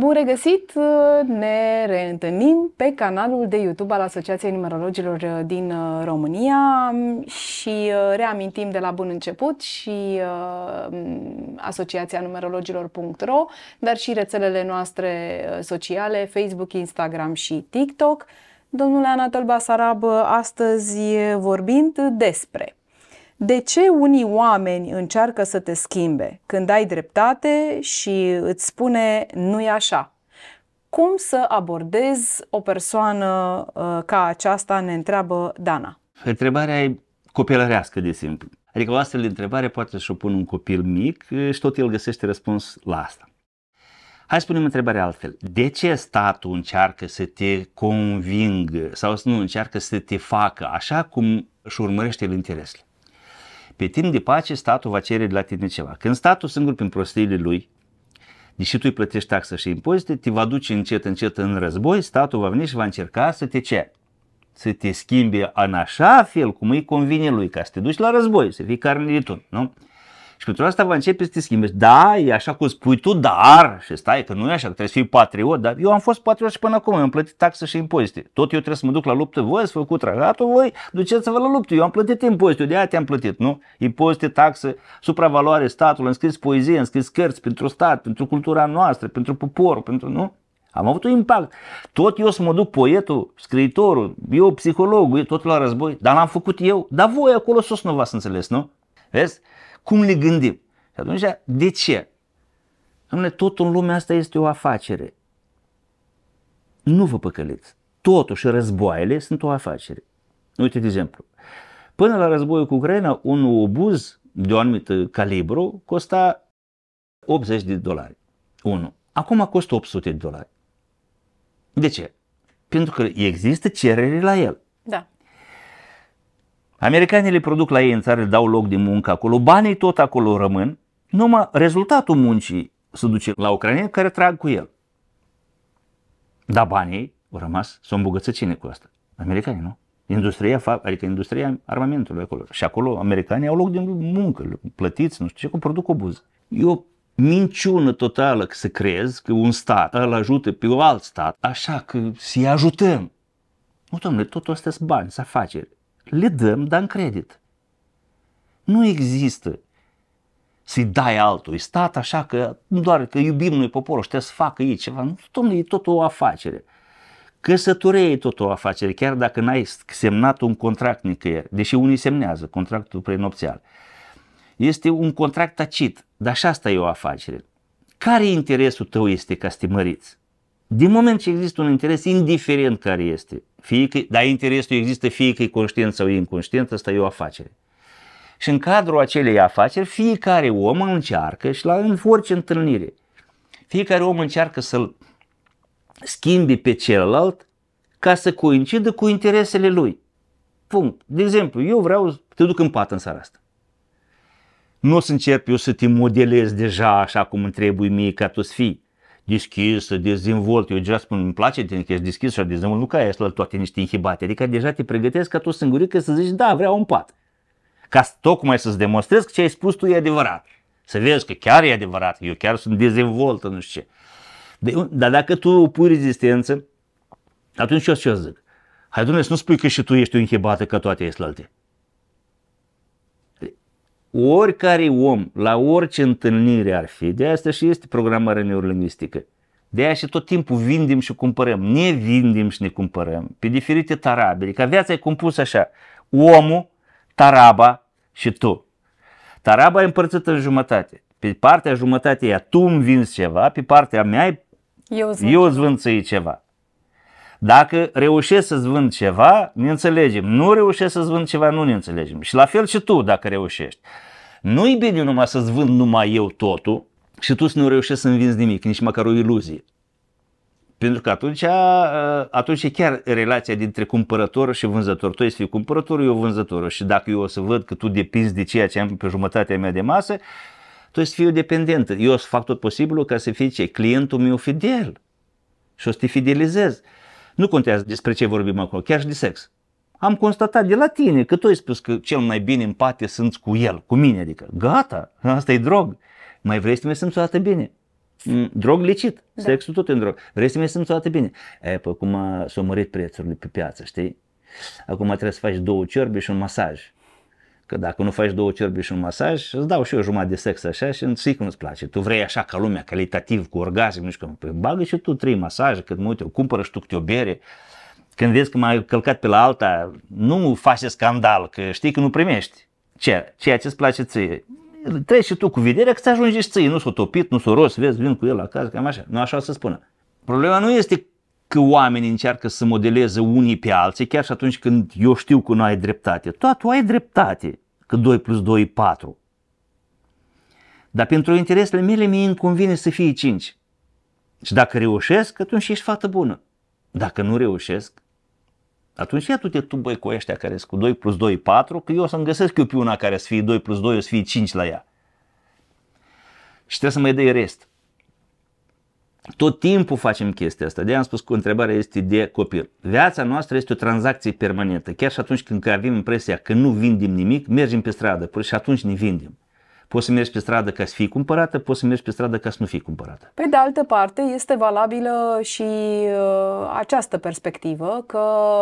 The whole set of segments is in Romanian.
Bun regăsit! Uh, ne reîntâlnim pe canalul de YouTube al Asociației Numerologilor uh, din uh, România mm, și reamintim de la bun început și mm, Asociația Numerologilor.ro, dar și rețelele noastre sociale, Facebook, Instagram și TikTok. Domnule Anatol Basarab, astăzi vorbind despre de ce unii oameni încearcă să te schimbe când ai dreptate și îți spune nu e așa? Cum să abordezi o persoană ă, ca aceasta, ne întreabă Dana. Întrebarea e copilărească de simplu. Adică o astfel de întrebare poate să-și o pun un copil mic ă, și tot el găsește răspuns la asta. Hai să punem întrebarea altfel. De ce statul încearcă să te convingă sau să nu încearcă să te facă așa cum își urmărește el interesele? Pe timp de pace, statul va cere de la tine ceva. Când statul singur prin prostiile lui, deși tu îi plătești taxă și impozite, te va duce încet, încet în război, statul va veni și va încerca să te ce? Să te schimbe în așa fel cum îi convine lui, ca să te duci la război, să fii carne de tun, nu? Și pentru asta va începe să te schimbi. Da, e așa cum spui tu, dar, și stai că nu e așa, că trebuie să fii patriot, dar eu am fost patriot și până acum, am plătit taxe și impozite. Tot eu trebuie să mă duc la luptă, voi ați făcut tragatul, voi duceți-vă la luptă, eu am plătit impozite, de aia te-am plătit, nu? Impozite, taxe, supravaloare statul, am scris poezie, am scris cărți pentru stat, pentru cultura noastră, pentru popor, pentru, nu? Am avut un impact. Tot eu să mă duc poetul, scriitorul, eu psihologul, tot la război, dar l-am făcut eu. Dar voi acolo sus nu v-ați înțeles, nu? Vezi? Cum ne gândim? Și atunci, de ce? Dom'le, tot în lumea asta este o afacere. Nu vă păcăliți. Totuși, războaiele sunt o afacere. Uite, de exemplu, până la războiul cu Ucraina, un obuz de o anumită calibru costa 80 de dolari. Unu. Acum costă 800 de dolari. De ce? Pentru că există cerere la el. Da. Americanii le produc la ei în țară, le dau loc de muncă acolo, banii tot acolo rămân, numai rezultatul muncii se duce la ucraineni care trag cu el. Dar banii au rămas, s-au îmbogățit cine cu asta? Americanii, nu? Industria, adică industria armamentului acolo. Și acolo americanii au loc de muncă, plătiți, nu știu ce, cu produc o buză. E o minciună totală că să crezi că un stat îl ajută pe alt stat, așa că să-i ajutăm. Nu, domnule, totul astea sunt bani, să afaceri le dăm, dar în credit. Nu există să-i dai altul, e stat așa că doar că iubim noi poporul și să facă ei ceva. Nu, domnule, e tot o afacere. Căsătorie e tot o afacere, chiar dacă n-ai semnat un contract nicăieri, deși unii semnează contractul prenopțial. Este un contract tacit, dar și asta e o afacere. Care interesul tău este ca să te măriți? Din moment ce există un interes, indiferent care este, fie că, dar interesul există fie că e conștient sau inconștient, asta e o afacere. Și în cadrul acelei afaceri, fiecare om încearcă și la în orice întâlnire, fiecare om încearcă să-l schimbi pe celălalt ca să coincidă cu interesele lui. Punct. De exemplu, eu vreau să te duc în pat în seara asta. Nu o să încerc eu să te modelez deja așa cum îmi trebuie mie ca tu să fii deschisă, dezvolt. Eu deja spun, îmi place de că ești deschis și dezvolt, nu ca ești la toate niște inhibate. Adică deja te pregătesc ca tu singurică să zici, da, vreau un pat. Ca tocmai să-ți demonstrez că ce ai spus tu e adevărat. Să vezi că chiar e adevărat, eu chiar sunt dezvoltă, nu știu ce. De, dar dacă tu pui rezistență, atunci eu ce zic? Hai, Dumnezeu, nu spui că și tu ești o inhibată ca toate celelalte oricare om, la orice întâlnire ar fi, de asta și este programarea neurolingvistică. De aia și tot timpul vindem și cumpărăm, ne vindem și ne cumpărăm, pe diferite tarabe. Adică viața e compusă așa, omul, taraba și tu. Taraba e împărțită în jumătate. Pe partea jumătate e tu îmi vinzi ceva, pe partea mea e, eu îți vânțăi ceva. Dacă reușesc să-ți vând ceva, ne înțelegem. Nu reușesc să-ți vând ceva, nu ne înțelegem. Și la fel și tu dacă reușești. Nu-i bine numai să-ți vând numai eu totul și tu să nu reușești să-mi vinzi nimic, nici măcar o iluzie. Pentru că atunci, atunci e chiar relația dintre cumpărător și vânzător. Tu ești fi cumpărătorul, eu vânzătorul. Și dacă eu o să văd că tu depinzi de ceea ce am pe jumătatea mea de masă, tu ești fiu dependent. Eu o să fac tot posibilul ca să fie ce? Clientul meu fidel. Și o să te fidelizez. Nu contează despre ce vorbim acolo, chiar și de sex. Am constatat de la tine că tu ai spus că cel mai bine în pate sunt cu el, cu mine, adică gata, asta e drog. Mai vrei să mă simți o dată bine? Mm, drog licit, da. sexul tot e drog. Vrei să mă simți o dată bine? E, păi acum s-au mărit prețurile pe piață, știi? Acum trebuie să faci două ciorbi și un masaj. Că dacă nu faci două cerbi și un masaj, îți dau și eu jumătate de sex așa și că cum îți place. Tu vrei așa ca lumea, calitativ, cu orgasm, nu știu cum. Păi bagă și tu trei masaje, cât mă uite, o cumpără și tu câte o bere. Când vezi că m-ai călcat pe la alta, nu faci scandal, că știi că nu primești. Ce? Ceea ce îți place ție. Treci și tu cu vederea că ți ajungi și ție, nu s-o topit, nu s-o ros, vezi, vin cu el acasă, cam așa. Nu așa o să spună. Problema nu este că oamenii încearcă să modeleze unii pe alții, chiar și atunci când eu știu că nu ai dreptate. Toată tu ai dreptate, că 2 plus 2 e 4. Dar pentru interesele mele, mie îmi convine să fie 5. Și dacă reușesc, atunci ești fată bună. Dacă nu reușesc, atunci ia tu-te tu, băi, cu ăștia care sunt cu 2 plus 2, 4, că eu o să-mi găsesc eu pe una care să fie 2 plus 2, o să fie 5 la ea. Și trebuie să mai dai rest. Tot timpul facem chestia asta. De am spus că întrebarea este de copil. Viața noastră este o tranzacție permanentă. Chiar și atunci când avem impresia că nu vindem nimic, mergem pe stradă și atunci ne vindem. Poți să mergi pe stradă ca să fii cumpărată, poți să mergi pe stradă ca să nu fii cumpărată. Pe de altă parte, este valabilă și uh, această perspectivă că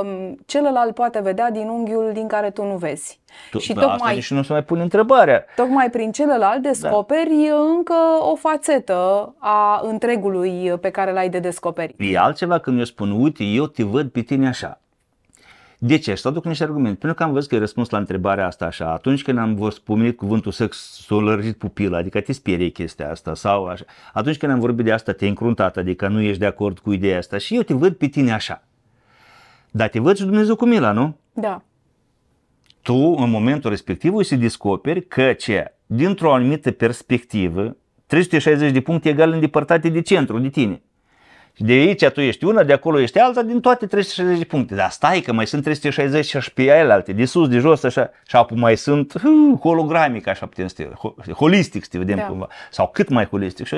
um, celălalt poate vedea din unghiul din care tu nu vezi. Tu, și da, tocmai, asta nu se mai pune întrebarea. Tocmai prin celălalt da. descoperi da. încă o fațetă a întregului pe care l-ai de descoperit. E altceva când eu spun, uite, eu te văd pe tine așa. De ce? Și s-au aduc niște argumente. Pentru că am văzut că e răspuns la întrebarea asta așa. Atunci când am vorbit pomenit cuvântul sex, s-a lărgit pupila, adică te sperie chestia asta sau așa. Atunci când am vorbit de asta, te-ai încruntat, adică nu ești de acord cu ideea asta și eu te văd pe tine așa. Dar te văd și Dumnezeu cu mila, nu? Da. Tu, în momentul respectiv, îi se descoperi că ce? Dintr-o anumită perspectivă, 360 de puncte egal îndepărtate de centru, de tine. Și de aici tu ești una, de acolo ești alta, din toate 360 de puncte. Dar stai că mai sunt 360 și pe ele alte, de sus, de jos, așa, și apoi mai sunt hu, hologramic, așa putem să te, holistic să te vedem da. cumva, sau cât mai holistic. Și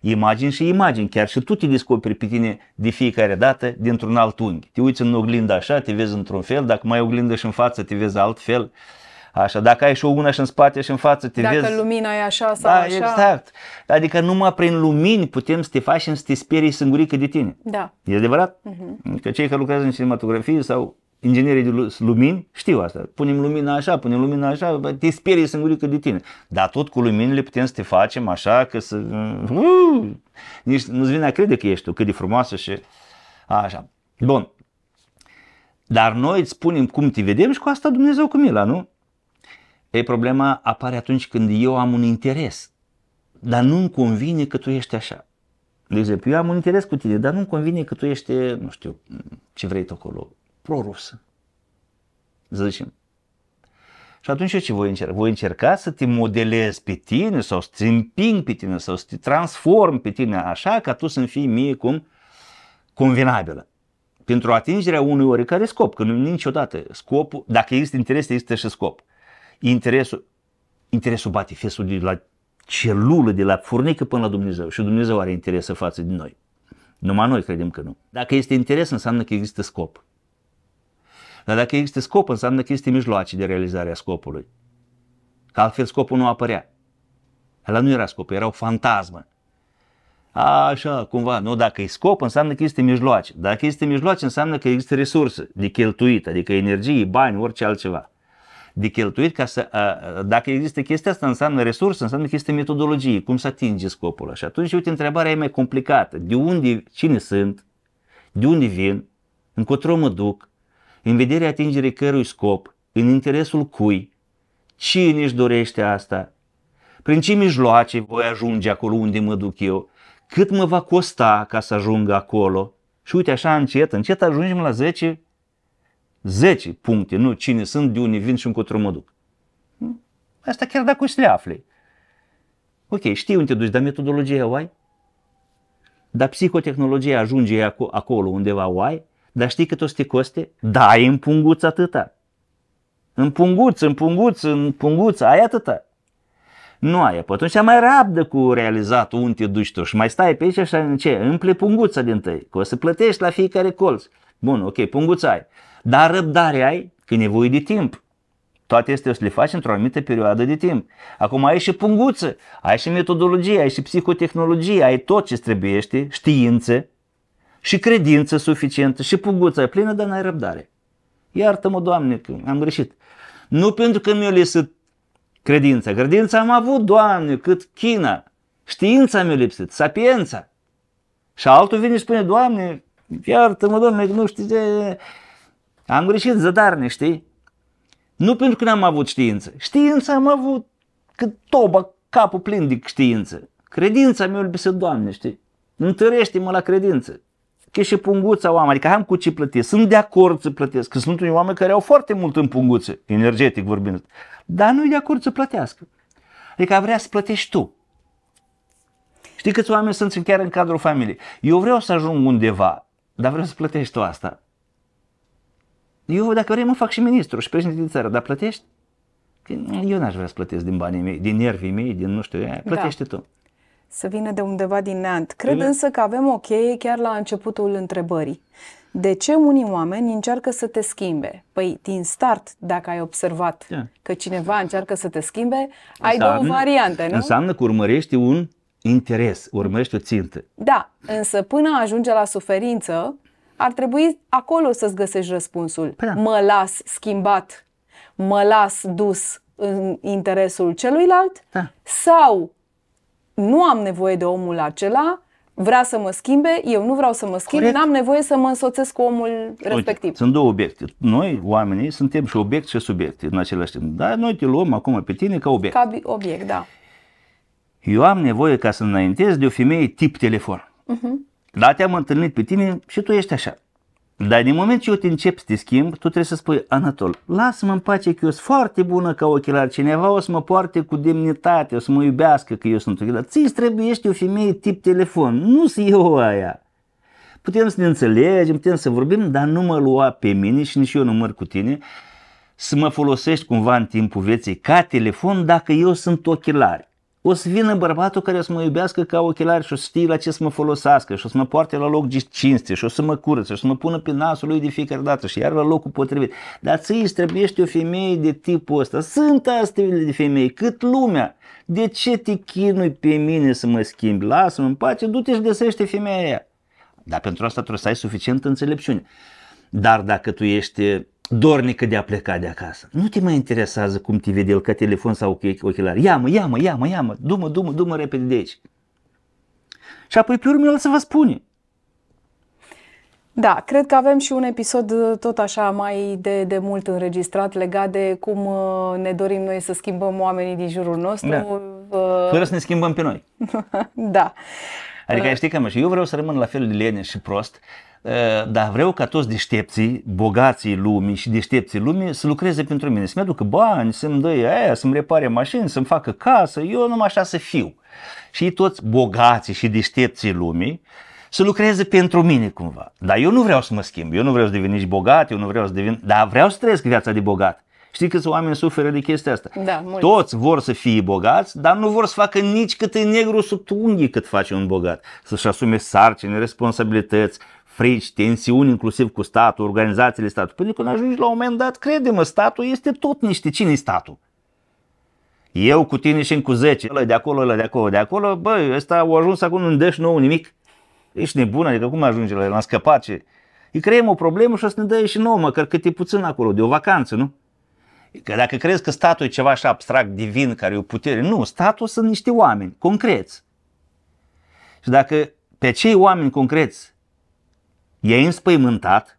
imagini și imagini, chiar și tu te descoperi pe tine de fiecare dată dintr-un alt unghi. Te uiți în oglindă așa, te vezi într-un fel, dacă mai oglindă și în față, te vezi altfel. fel. Așa, dacă ai și o una și în spate și în față, te dacă vezi... lumina e așa sau da, așa. exact. Adică numai prin lumini putem să te și să te sperii singurică de tine. Da. E adevărat? Uh-huh. Că cei care lucrează în cinematografie sau inginerii de lumini știu asta. Punem lumina așa, punem lumina așa, te sperii singurică de tine. Dar tot cu luminile putem să te facem așa că să... Uh, nici nu-ți vine a crede că ești tu, cât de frumoasă și... Așa. Bun. Dar noi îți spunem cum te vedem și cu asta Dumnezeu cu mila, nu? Ei, problema apare atunci când eu am un interes, dar nu-mi convine că tu ești așa. De exemplu, eu am un interes cu tine, dar nu-mi convine că tu ești, nu știu, ce vrei tu acolo, prorusă. Să zicem. Și atunci eu ce voi încerca? Voi încerca să te modelez pe tine sau să te împing pe tine sau să te transform pe tine așa ca tu să-mi fii mie cum convenabilă. Pentru atingerea unui oricare scop, că nu niciodată scopul, dacă există interes, există și scop interesul, interesul bate fesul de la celulă, de la furnică până la Dumnezeu și Dumnezeu are să față de noi. Numai noi credem că nu. Dacă este interes, înseamnă că există scop. Dar dacă există scop, înseamnă că este mijloace de realizare a scopului. Că altfel scopul nu apărea. Ăla nu era scop, era o fantasmă. A, așa, cumva. Nu, dacă e scop, înseamnă că este mijloace. Dacă este mijloace, înseamnă că există resurse de cheltuit, adică energie, bani, orice altceva de cheltuit ca să, dacă există chestia asta, înseamnă resurse, înseamnă că este metodologie, cum să atingi scopul Și atunci, uite, întrebarea e mai complicată. De unde, cine sunt, de unde vin, încotro mă duc, în vederea atingerii cărui scop, în interesul cui, cine își dorește asta, prin ce mijloace voi ajunge acolo unde mă duc eu, cât mă va costa ca să ajung acolo. Și uite, așa încet, încet ajungem la 10 10 puncte, nu cine sunt, de unde vin și încotro mă duc. Hm? Asta chiar dacă o să le afle. Ok, știi unde te duci, dar metodologia o ai? Dar psihotehnologia ajunge acolo undeva o ai? Dar știi cât o să te coste? Da, ai în punguț atâta. În punguț, în punguț, în punguț, ai atâta. Nu ai, apă. atunci mai rabdă cu realizat unde te duci tu și mai stai pe aici și în ce? Împle punguța din tăi, că o să plătești la fiecare colț. Bun, ok, punguța ai. Dar răbdare ai că e nevoie de timp. Toate astea o să le faci într-o anumită perioadă de timp. Acum ai și punguță, ai și metodologie, ai și psihotehnologie, ai tot ce trebuiește, știință și credință suficientă și punguța e plină, dar n-ai răbdare. Iartă-mă, Doamne, că am greșit. Nu pentru că mi-a lipsit credința. Credința am avut, Doamne, cât china. Știința mi-a lipsit, sapiența. Și altul vine și spune, Doamne, iartă-mă, Doamne, că nu știi de... Am greșit zădarne, știi? Nu pentru că n-am avut știință. Știința am avut cât toba capul plin de știință. Credința mi-a lipsit, Doamne, știi? Întărește-mă la credință. Că și punguța oameni, adică am cu ce plătesc, sunt de acord să plătesc, că sunt unii oameni care au foarte mult în punguță, energetic vorbind, dar nu e de acord să plătească. Adică vrea să plătești tu. Știi câți oameni sunt chiar în cadrul familiei? Eu vreau să ajung undeva, dar vreau să plătești tu asta. Eu, dacă vrei, mă fac și ministru și președinte din țară, dar plătești? Păi, eu n-aș vrea să plătesc din banii mei, din nervii mei, din nu știu, da. plătește da. tu. Să vină de undeva din neant. Cred Ele? însă că avem o cheie chiar la începutul întrebării. De ce unii oameni încearcă să te schimbe? Păi, din start, dacă ai observat da. că cineva încearcă să te schimbe, ai înseamnă, două variante, nu? Înseamnă că urmărești un interes, urmărești o țintă. Da, însă până ajunge la suferință, ar trebui acolo să-ți găsești răspunsul. Da. Mă las schimbat, mă las dus în interesul celuilalt da. sau nu am nevoie de omul acela, vrea să mă schimbe, eu nu vreau să mă schimb, Corect. n-am nevoie să mă însoțesc cu omul Uite, respectiv. Sunt două obiecte. Noi, oamenii, suntem și obiect și subiect. în același timp. Dar noi te luăm acum pe tine ca obiect. Ca obiect, da. Eu am nevoie ca să înaintez de o femeie tip telefon. Uh-huh. Da, te-am întâlnit pe tine și tu ești așa. Dar din moment ce eu te încep să te schimb, tu trebuie să spui, Anatol, lasă-mă în pace că eu sunt foarte bună ca ochelar, cineva o să mă poarte cu demnitate, o să mă iubească că eu sunt ochelar. ți i trebuie o femeie tip telefon, nu sunt eu aia. Putem să ne înțelegem, putem să vorbim, dar nu mă lua pe mine și nici eu nu măr cu tine să mă folosești cumva în timpul vieții ca telefon dacă eu sunt ochelari. O să vină bărbatul care o să mă iubească ca ochelari și o să știe la ce să mă folosească și o să mă poarte la loc de cinste și o să mă curăță și o să mă pună pe nasul lui de fiecare dată și iar la locul potrivit. Dar ți îți trebuiește o femeie de tipul ăsta. Sunt astfel de femei, cât lumea. De ce te chinui pe mine să mă schimbi? Lasă-mă în pace, du-te și găsește femeia aia. Dar pentru asta trebuie să ai suficientă înțelepciune. Dar dacă tu ești eh, dornică de a pleca de acasă, nu te mai interesează cum te vede el ca telefon sau ochelari. Ia-mă, ia-mă, ia-mă, ia-mă, du-mă, du-mă, du-mă repede de aici. Și apoi pe urmă el să vă spune. Da, cred că avem și un episod eh, tot așa mai de, de mult înregistrat legat de cum eh, ne dorim noi să schimbăm oamenii din jurul nostru. Da. Fără să ne schimbăm pe noi. da. Adică știi că și eu vreau să rămân la fel de leneș și prost Eh, dar vreau ca toți deștepții, bogații lumii și deștepții lumii să lucreze pentru mine, să-mi aducă bani, să-mi dă aia, să-mi repare mașini, să-mi facă casă, eu numai așa să fiu. Și toți bogații și deștepții lumii să lucreze pentru mine cumva. Dar eu nu vreau să mă schimb, eu nu vreau să devin nici bogat, eu nu vreau să devin, dar vreau să trăiesc viața de bogat. Știi câți oameni suferă de chestia asta? Da, mulți. Toți vor să fie bogați, dar nu vor să facă nici cât e negru sub unghii cât face un bogat. Să-și asume sarcini, responsabilități, frici, tensiuni inclusiv cu statul, organizațiile statului. Pentru păi că când ajungi la un moment dat, crede-mă, statul este tot niște. Cine statul? Eu cu tine și cu 10, ăla de acolo, ăla de acolo, de acolo, băi, ăsta a ajuns acum în deș nou nimic. Ești nebun, adică cum ajunge la el, l-am scăpat ce... Îi creăm o problemă și o să ne dă și nouă, măcar cât e puțin acolo, de o vacanță, nu? Că dacă crezi că statul e ceva așa abstract, divin, care e o putere, nu, statul sunt niște oameni concreți. Și dacă pe cei oameni concreți E înspăimântat,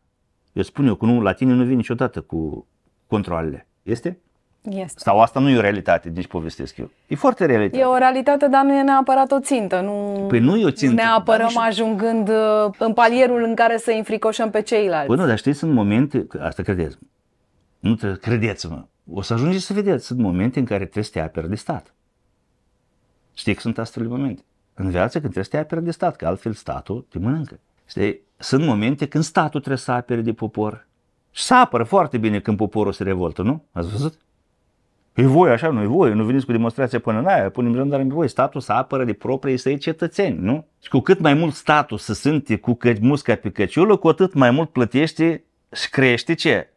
eu spun eu că nu, la tine nu vine niciodată cu controlele. Este? Este. Sau asta nu e o realitate, nici povestesc eu. E foarte realitate. E o realitate, dar nu e neapărat o țintă. Nu păi nu e o țintă. Ne apărăm nu ajungând uh, în palierul în care să înfricoșăm pe ceilalți. Păi dar știi, sunt momente, asta credeți nu trebuie, credeți-mă, o să ajungeți să vedeți, sunt momente în care trebuie să te aperi de stat. Știi că sunt astfel de momente. În viață când trebuie să te aperi de stat, că altfel statul te mănâncă. Știi? sunt momente când statul trebuie să apere de popor. Și să apără foarte bine când poporul se revoltă, nu? Ați văzut? E voi, așa, nu e voi, nu veniți cu demonstrația până în aia, punem jandarmi voi. Statul să apără de proprii săi cetățeni, nu? Și cu cât mai mult statul să sunt cu că- musca pe căciulă, cu atât mai mult plătește și crește ce?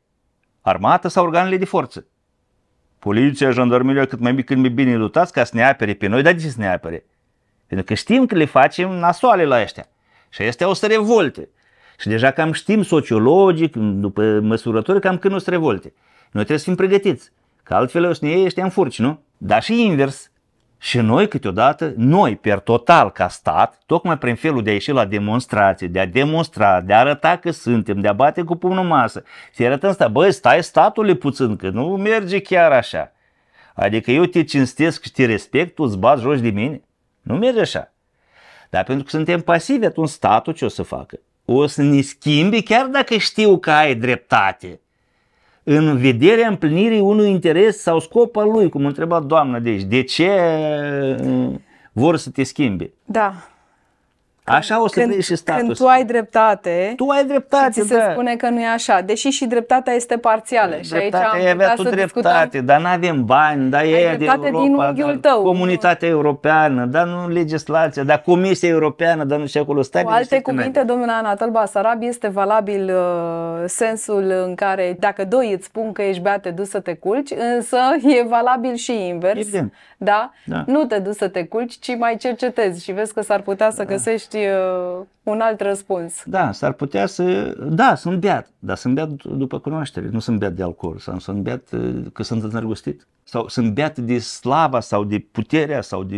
Armata sau organele de forță? Poliția, jandarmeria, cât mai mic, cât mai bine dotați ca să ne apere pe noi, dar de ce să ne apere? Pentru că știm că le facem nasoale la ăștia. Și astea o să revolte. Și deja cam știm sociologic, după măsurători, cam când o să revolte. Noi trebuie să fim pregătiți, că altfel o să ne iei ăștia în furci, nu? Dar și invers. Și noi câteodată, noi per total ca stat, tocmai prin felul de a ieși la demonstrație, de a demonstra, de a arăta că suntem, de a bate cu pumnul masă, să arătăm asta. băi, stai statului puțin, că nu merge chiar așa. Adică eu te cinstesc și te respect, tu îți bați joci de mine. Nu merge așa. Dar pentru că suntem pasivi, atunci statul ce o să facă? O să ne schimbe chiar dacă știu că ai dreptate. În vederea împlinirii unui interes sau scop al lui, cum întreba doamna, deci de ce uh, vor să te schimbe? Da. Așa o să când, și status. Când tu ai dreptate, tu ai dreptate, și ți da. spune că nu e așa, deși și dreptatea este parțială. Dreptate, și aici am avea tu dreptate, discutăm. dar nu avem bani, dar e de Europa, din dar tău. comunitatea europeană, dar nu legislația, dar comisia europeană, dar nu și acolo stai. Cu alte cuvinte, domnul Anatol Basarab, este valabil uh, sensul în care dacă doi îți spun că ești beat, te duci să te culci, însă e valabil și invers. Da? da? Nu te duci să te culci, ci mai cercetezi și vezi că s-ar putea să da. găsești găsești uh, un alt răspuns. Da, s-ar putea să... Da, sunt beat, dar sunt beat după cunoaștere, nu sunt beat de alcool, sau sunt beat uh, că sunt înnărgostit. Sau sunt beat de slava sau de puterea sau de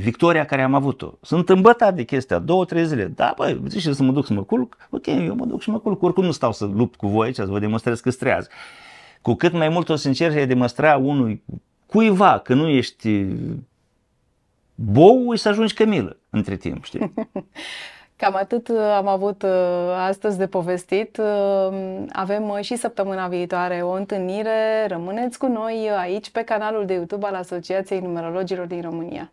victoria care am avut-o. Sunt îmbătat de chestia, două, trei zile. Da, băi, zici să mă duc să mă culc, ok, eu mă duc și mă culc. Oricum nu stau să lupt cu voi aici, să vă demonstrez că strează. Cu cât mai mult o să încerci să demonstra unui cuiva că nu ești și să ajungi cămilă între timp, știi? Cam atât uh, am avut uh, astăzi de povestit. Uh, avem și săptămâna viitoare o întâlnire. Rămâneți cu noi aici pe canalul de YouTube al Asociației Numerologilor din România.